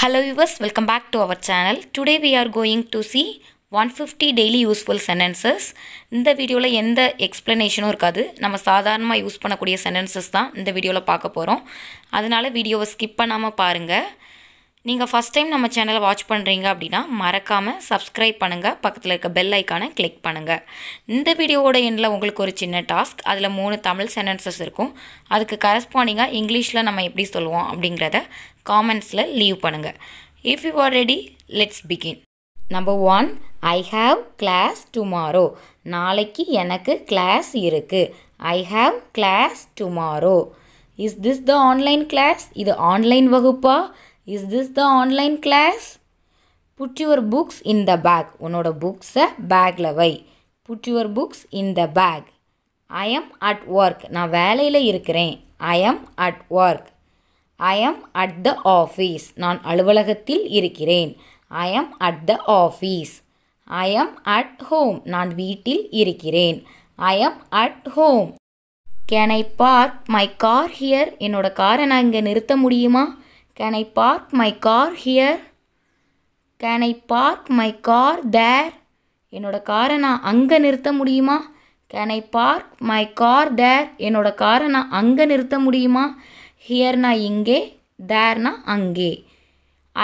Hello Hello welcome back back our channel today we are going to see one fifty daily useful sentences. இந்த வீடியோவில் எந்த எக்ஸ்ப்ளனேஷனும் இருக்காது நம்ம சாதாரணமாக யூஸ் பண்ணக்கூடிய சென்டென்சஸ் தான் இந்த வீடியோவில் பார்க்க போகிறோம் அதனால் வீடியோவை ஸ்கிப் பண்ணாமல் பாருங்கள் நீங்கள் ஃபஸ்ட் டைம் நம்ம சேனலை வாட்ச் பண்ணுறீங்க அப்படின்னா மறக்காமல் சப்ஸ்கிரைப் பண்ணுங்கள் பக்கத்தில் இருக்க பெல் ஐக்கானை கிளிக் பண்ணுங்கள் இந்த வீடியோவோட எண்ணில் உங்களுக்கு ஒரு சின்ன டாஸ்க் அதில் மூணு தமிழ் சென்டென்சஸ் இருக்கும் அதுக்கு கரஸ்பாண்டிங்காக இங்கிலீஷில் நம்ம எப்படி சொல்லுவோம் அப்படிங்கிறத காமெண்ட்ஸில் லீவ் பண்ணுங்கள் if you are ready let's begin number one I have class tomorrow நாளைக்கு எனக்கு கிளாஸ் இருக்குது I have class tomorrow is this the online class இது ஆன்லைன் வகுப்பா is this the online class put your books in the bag உன்னோட புக்ஸை பேக்கில் வை put your books in the bag I am at work நான் வேலையில் இருக்கிறேன் I am at work I am at the office நான் அலுவலகத்தில் இருக்கிறேன் I am at the office I am at home நான் வீட்டில் இருக்கிறேன் I am at home can I park my car here என்னோட காரை நான் இங்கே நிறுத்த முடியுமா can I park my car here can I park my car there என்னோடய காரை நான் அங்கே நிறுத்த முடியுமா can I park my car there என்னோடய காரை நான் அங்கே நிறுத்த முடியுமா ஹியர்னா இங்கே தேர்னா அங்கே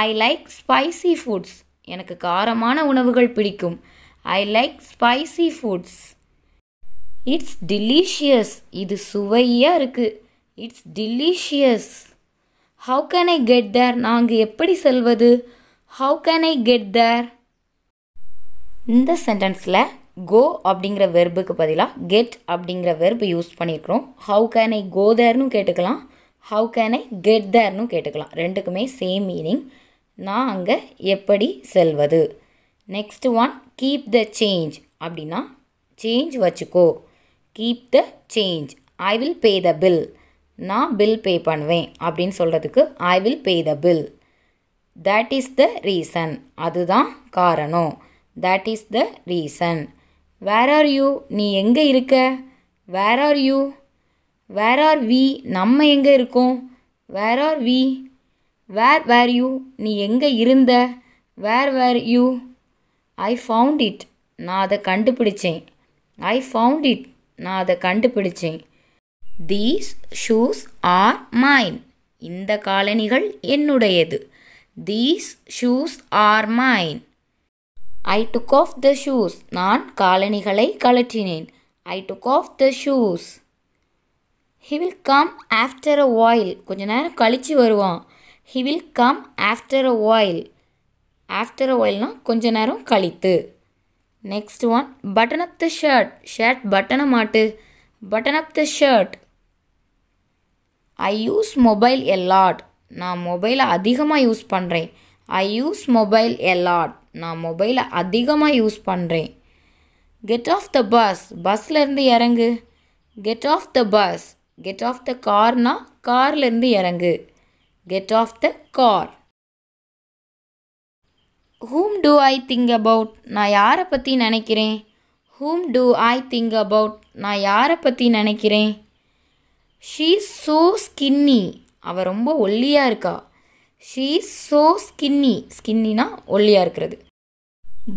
ஐ லைக் ஸ்பைசி ஃபுட்ஸ் எனக்கு காரமான உணவுகள் பிடிக்கும் I like spicy foods it's delicious இது சுவையாக இருக்குது it's delicious how can I get there நாங்கள் எப்படி செல்வது how can I get there இந்த சென்டென்ஸில் கோ அப்படிங்கிற வெர்புக்கு பதிலாக கெட் அப்படிங்கிற வெர்பு யூஸ் பண்ணியிருக்கிறோம் ஹவு கேன் ஐ கோ தேர்னு கேட்டுக்கலாம் ஹவு கேன் ஐ கெட் தேர்னு கேட்டுக்கலாம் ரெண்டுக்குமே சேம் மீனிங் நான் அங்கே எப்படி செல்வது next one keep the change அப்படின்னா சேஞ்ச் வச்சுக்கோ keep the change I will pay the bill நான் பில் பே பண்ணுவேன் அப்படின்னு சொல்கிறதுக்கு I will pay the bill that is the reason அதுதான் காரணம் that is the reason where are you நீ எங்கே இருக்க where are you where are we நம்ம எங்கே இருக்கோம் where are we where were you நீ எங்கே இருந்த where were you I found it நான் அதை கண்டுபிடிச்சேன் ஐ ஃபவுண்ட் இட் நான் அதை கண்டுபிடிச்சேன் தீஸ் ஷூஸ் ஆர் மைன் இந்த காலணிகள் என்னுடையது these shoes are mine I took off the shoes நான் காலணிகளை கழற்றினேன் I took off the shoes he will come after a while கொஞ்ச நேரம் கழித்து வருவான் he will come after a while after a வாயில்னால் கொஞ்ச நேரம் கழித்து next one button up the shirt shirt பட்டனை மாட்டு button up the shirt I use mobile a lot நான் மொபைலை அதிகமாக யூஸ் பண்ணுறேன் ஐ யூஸ் மொபைல் எல்லாட் நான் மொபைலை அதிகமாக யூஸ் பண்ணுறேன் கெட் ஆஃப் த பஸ் பஸ்லேருந்து இறங்கு get off the bus get off the கார்னா கார்லேருந்து இறங்கு get off the car whom do I think about நான் யாரை பற்றி நினைக்கிறேன் whom do I think about நான் யாரை பற்றி நினைக்கிறேன் ஷீ ஸோ ஸ்கின்னி அவள் ரொம்ப ஒல்லியாக இருக்கா ஷீ ஸோ ஸ்கின்னி ஸ்கின்னா ஒல்லியாக இருக்கிறது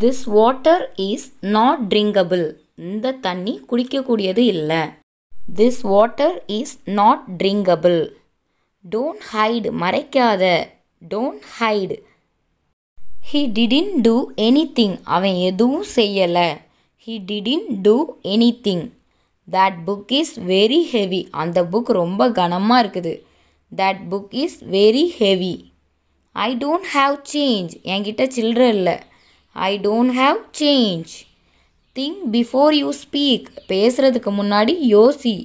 this water is not drinkable இந்த தண்ணி குடிக்கக்கூடியது இல்லை this water is not drinkable don't hide மறைக்காத don't hide he didn't do anything அவன் எதுவும் செய்யலை he didn't do anything that book is very heavy அந்த புக் ரொம்ப கனமாக இருக்குது that book is very heavy I don't have change என்கிட்ட சில்லற இல்லை I don't have change think before you speak பேசுகிறதுக்கு முன்னாடி யோசி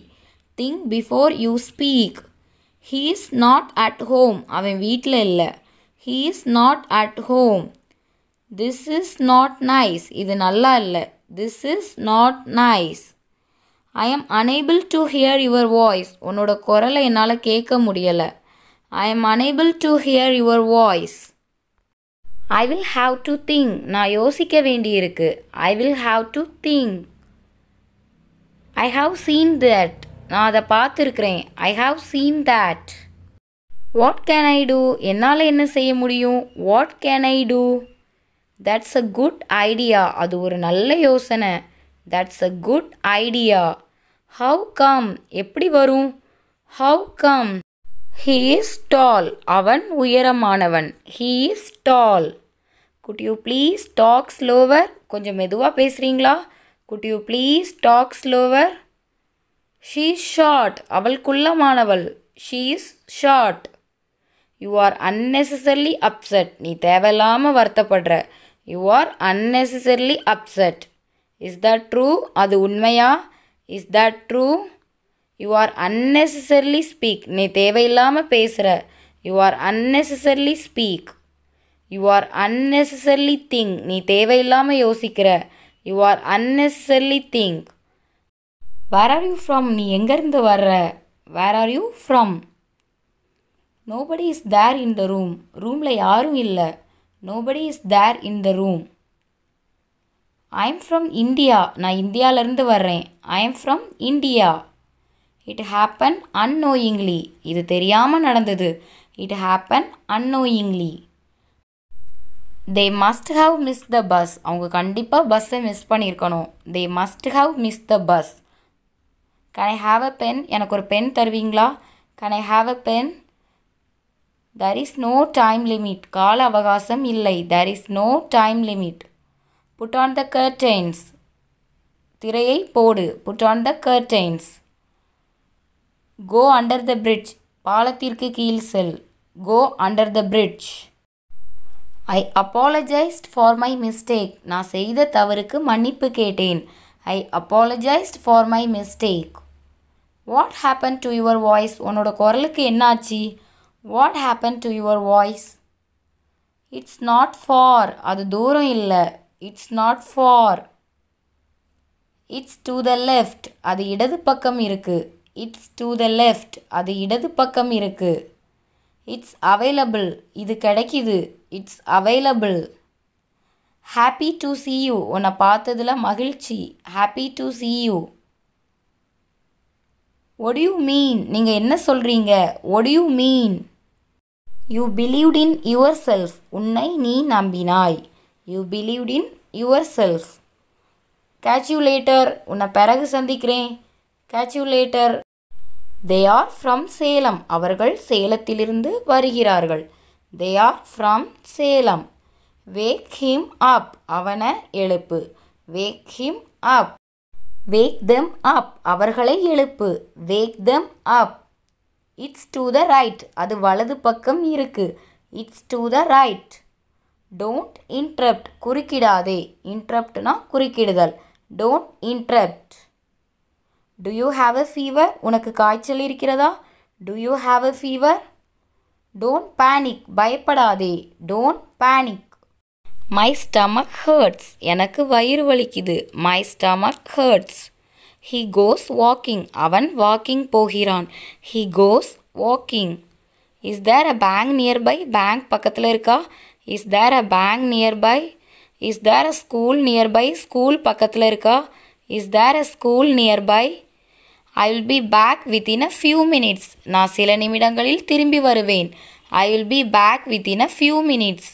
think before you speak he is not at home அவன் வீட்டில் இல்லை he is not at home this is not nice இது நல்லா இல்லை this is not nice I am unable to hear your voice உன்னோட குரலை என்னால் கேட்க முடியலை I am unable to hear your voice I will have to think நான் யோசிக்க வேண்டியிருக்கு I will have to think I have seen that நான் அதை பார்த்துருக்குறேன் I have seen that what can I do என்னால் என்ன செய்ய முடியும் what can I do that's a good idea அது ஒரு நல்ல யோசனை that's a good idea how come எப்படி வரும் how come he is tall அவன் உயரமானவன் he is tall could you please talk slower கொஞ்சம் மெதுவாக பேசுகிறீங்களா could you please talk slower she short அவள் குள்ளமானவள் she is short you are unnecessarily upset நீ தேவையில்லாமல் வருத்தப்படுற you are unnecessarily upset is that true அது உண்மையா is that true you are unnecessarily speak நீ தேவையில்லாமல் பேசுகிற you are unnecessarily speak you are unnecessarily think நீ தேவையில்லாமல் யோசிக்கிற you are unnecessarily think where are you from நீ எங்கேருந்து வர்ற where are you from nobody is there in the room ரூமில் யாரும் இல்லை nobody is there in the room I am from India நான் இந்தியாவிலேருந்து வர்றேன் I am from India it happen annoyingly இது தெரியாமல் நடந்தது it happen annoyingly they must have miss the bus அவங்க கண்டிப்பாக பஸ்ஸை மிஸ் பண்ணியிருக்கணும் they must have miss the bus can I have a pen எனக்கு ஒரு பென் தருவீங்களா can I have a pen there is no time limit கால அவகாசம் இல்லை there is no time limit put on the curtains திரையை போடு put on the curtains go under the bridge பாலத்திற்கு கீழ் செல் go under the bridge I apologized for my mistake நான் செய்த தவறுக்கு மன்னிப்பு கேட்டேன் I apologized for my mistake what happen to your voice உன்னோட குரலுக்கு என்னாச்சு what happen to your voice it's not far அது தூரம் இல்லை it's not far it's to the left அது இடது பக்கம் இருக்குது இட்ஸ் டு த லெஃப்ட் அது இடது பக்கம் இருக்குது இட்ஸ் அவைலபிள் இது கிடைக்கிது it's available happy to see you உன்னை பார்த்ததில் மகிழ்ச்சி happy to see you what do you mean நீங்கள் என்ன சொல்கிறீங்க what do you mean you believed in yourself உன்னை நீ நம்பினாய் you believed in yourself catch you later உன்னை பிறகு சந்திக்கிறேன் catch you later they are from Salem அவர்கள் சேலத்திலிருந்து வருகிறார்கள் they are from Salem wake him up அவனை எழுப்பு wake him up wake them up அவர்களை எழுப்பு wake them up it's to the right அது வலது பக்கம் இருக்கு it's to the right don't interrupt குறுக்கிடாதே இன்ட்ரப்ட்னா குறுக்கிடுதல் don't interrupt do you have a fever உனக்கு காய்ச்சல் இருக்கிறதா do you have a fever don't panic பயப்படாதே don't panic my stomach hurts எனக்கு வயிறு வலிக்குது my stomach hurts he goes walking அவன் வாக்கிங் போகிறான் he goes walking is there a bank nearby bank பக்கத்தில் இருக்கா is there a bank nearby is there a school nearby school பக்கத்தில் இருக்கா is there a school nearby I will be back within a few minutes நான் சில நிமிடங்களில் திரும்பி வருவேன் I will be back within a few minutes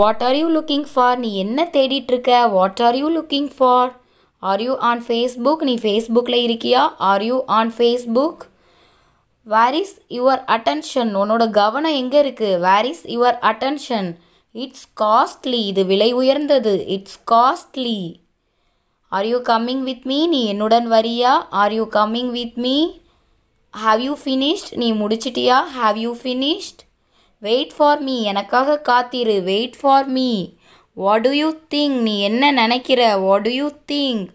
what are you looking for நீ என்ன தேடிட்டு இருக்க what are you looking for are you on Facebook நீ ஃபேஸ்புக்கில் இருக்கியா are you on Facebook where is your attention உன்னோட கவனம் எங்கே இருக்குது where is your attention it's costly இது விலை உயர்ந்தது it's costly are you coming with me நீ என்னுடன் வரியா are you coming with me have you finished நீ முடிச்சிட்டியா have you finished wait for me எனக்காக காத்திரு wait for me what do you think நீ என்ன நினைக்கிற what do you think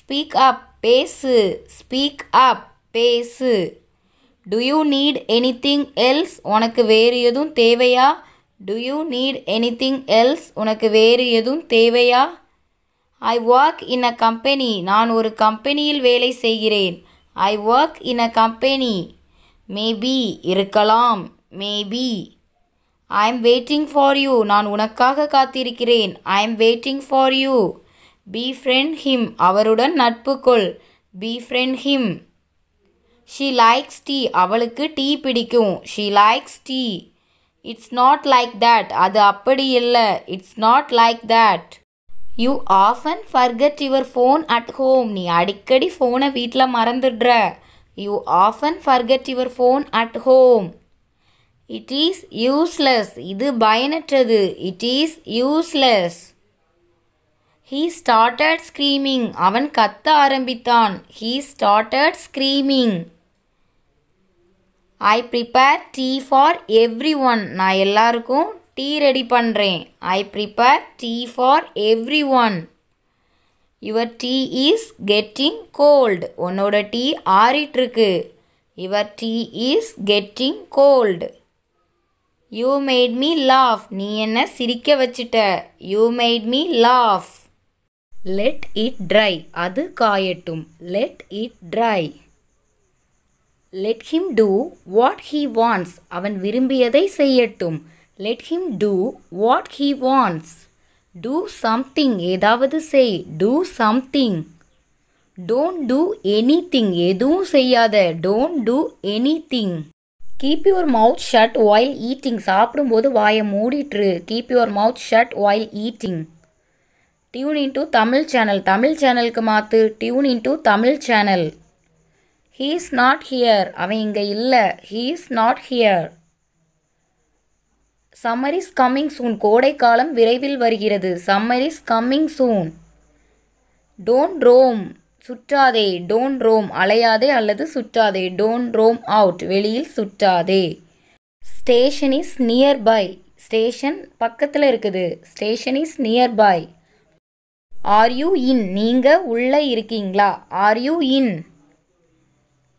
speak up பேசு ஸ்பீக் அப் பேசு do you need anything else உனக்கு வேறு எதுவும் தேவையா do you need anything else உனக்கு வேறு எதுவும் தேவையா ஐ ஒர்க் இன் அ கம்பெனி நான் ஒரு கம்பெனியில் வேலை செய்கிறேன் I work in a company maybe இருக்கலாம் maybe I am waiting for you நான் உனக்காக காத்திருக்கிறேன் I am waiting for you befriend him அவருடன் நட்பு கொள் befriend him she likes tea அவளுக்கு டீ பிடிக்கும் she likes tea it's not like that அது அப்படி இல்லை it's not like that you often forget your phone at home நீ அடிக்கடி ஃபோனை வீட்டில் மறந்துடுற you often forget your phone at home it is useless இது பயனற்றது it is useless he started screaming அவன் கத்த ஆரம்பித்தான் he started screaming I prepare tea for everyone நான் எல்லாருக்கும் டீ ரெடி பண்ணுறேன் I prepare tea for everyone your tea is getting cold உன்னோட tea ஆறிட்டுருக்கு your tea is getting cold you made me laugh நீ என்ன சிரிக்க வச்சுட்ட you made me laugh let it dry அது காயட்டும் let it try let him do what he wants அவன் விரும்பியதை செய்யட்டும் let him do what he wants do something ஏதாவது செய் do something don't do anything எதுவும் செய்யாத don't do anything keep your mouth shut while eating சாப்பிடும்போது வாயை மூடிட்டுரு keep your mouth shut while eating tune in to Tamil channel Tamil சேனலுக்கு மாற்று tune in to Tamil channel he's not here அவன் இங்கே இல்லை he is not here summer is coming soon கோடைக்காலம் விரைவில் வருகிறது summer is coming soon don't roam சுற்றாதே don't roam அலையாதே அல்லது சுற்றாதே டோன்ட் ரோம் அவுட் வெளியில் சுற்றாதே ஸ்டேஷன் இஸ் நியர்பை ஸ்டேஷன் பக்கத்தில் இருக்குது station is nearby are you in நீங்கள் உள்ளே இருக்கீங்களா are you in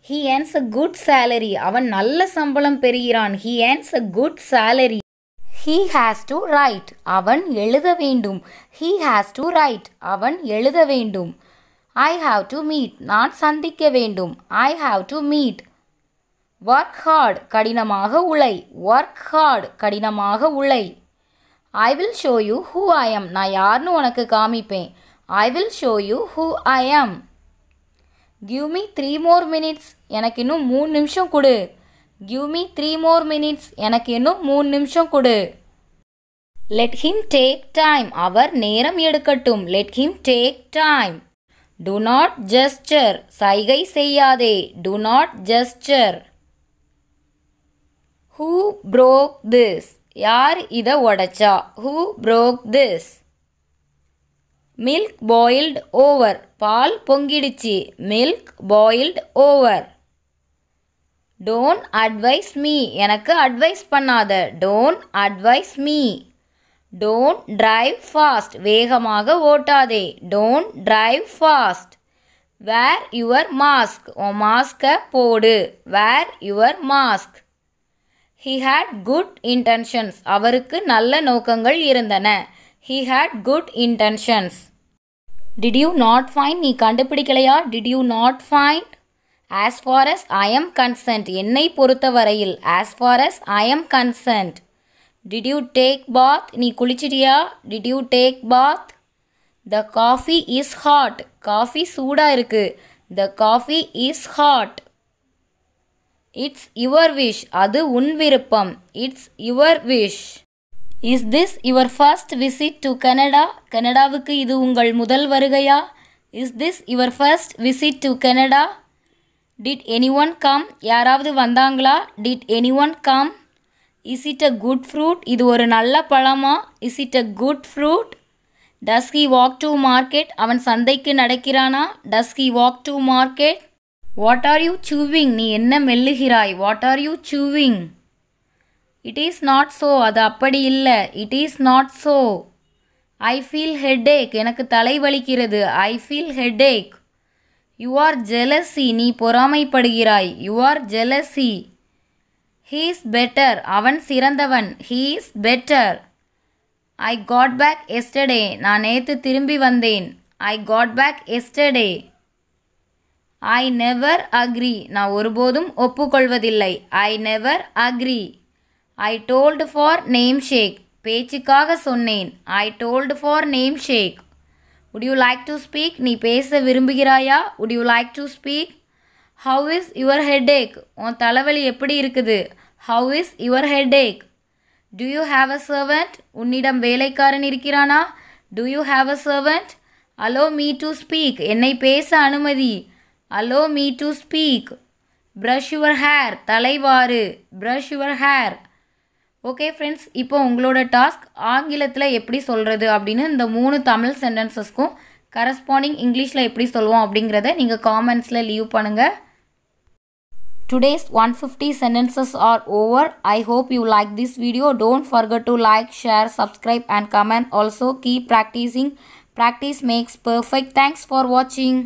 he earns a good salary அவன் நல்ல சம்பளம் பெறுகிறான் he earns a good salary he has to write அவன் எழுத வேண்டும் ஹீ ஹாஸ் டு ரைட் அவன் எழுத வேண்டும் ஐ ஹாவ் டு மீட் நான் சந்திக்க வேண்டும் I have to meet work hard கடினமாக உழை ஒர்க் ஹார்ட் கடினமாக உழை I will show you who I am நான் யாருன்னு உனக்கு காமிப்பேன் I will show you who I am give me three more minutes எனக்கு இன்னும் மூணு நிமிஷம் கொடு give me three more minutes எனக்கு இன்னும் மூணு நிமிஷம் கொடு லெட் ஹிம் டேக் டைம் அவர் நேரம் எடுக்கட்டும் let him take time do not gesture சைகை செய்யாதே to not gesture who broke this யார் இதை உடைச்சா who broke this milk boiled over பால் பொங்கிடுச்சு milk boiled over don't advise me எனக்கு அட்வைஸ் பண்ணாத don't advise me don't drive fast வேகமாக ஓட்டாதே don't drive fast wear your mask உன் மாஸ்கை போடு wear your mask he had good intentions அவருக்கு நல்ல நோக்கங்கள் இருந்தன He had good intentions. Did you not find? நீ கண்டுபிடிக்கலையா? Did you not find? As far as I am concerned. என்னை பொறுத்தவரையில். As far as I am concerned. Did you take bath? நீ குளிச்சிட்டியா? Did you take bath? The coffee is hot. Coffee சூடாக இருக்குது The coffee is hot. It's your wish. அது உன் விருப்பம் it's your is this your first visit to Canada கனடாவுக்கு இது உங்கள் முதல் வருகையா is this your first visit to Canada did anyone come யாராவது வந்தாங்களா did anyone come is it a good fruit இது ஒரு நல்ல பழமா is it a good fruit does he walk to market அவன் சந்தைக்கு நடக்கிறானா does he walk to market what are you chewing நீ என்ன மெல்லுகிறாய் what are you chewing it is not so அது அப்படி இல்லை it is not so I feel headache எனக்கு தலைவலிக்கிறது I feel headache you are jealousy நீ பொறாமைப்படுகிறாய் you are jealousy he's better அவன் சிறந்தவன் he's better I got back yesterday நான் நேற்று திரும்பி வந்தேன் I got back yesterday I never agree நான் ஒருபோதும் ஒப்புக்கொள்வதில்லை I never agree I told for namesake பேச்சுக்காக சொன்னேன் I told for namesake wood you like to speak நீ பேச விரும்புகிறாயா would you like to speak how is your headache உன் தலைவலி எப்படி இருக்குது how is your headache do you have a servant உன்னிடம் வேலைக்காரன் இருக்கிறானா do you have a servant allow me to speak என்னை பேச அனுமதி allow me to speak brush your hair தலைவாறு brush your hair okay friends இப்போ உங்களோட task ஆங்கிலத்தில் எப்படி சொல்கிறது அப்படின்னு இந்த மூணு தமிழ் சென்டென்சஸ்க்கும் கரஸ்பாண்டிங் இங்கிலீஷில் எப்படி சொல்லுவோம் அப்படிங்கிறத நீங்கள் காமெண்ட்ஸில் லீவ் பண்ணுங்கள் today's one fifty sentences are over I hope you like this video don't forget to like share subscribe and comment also keep practicing practice makes perfect thanks for வாட்சிங்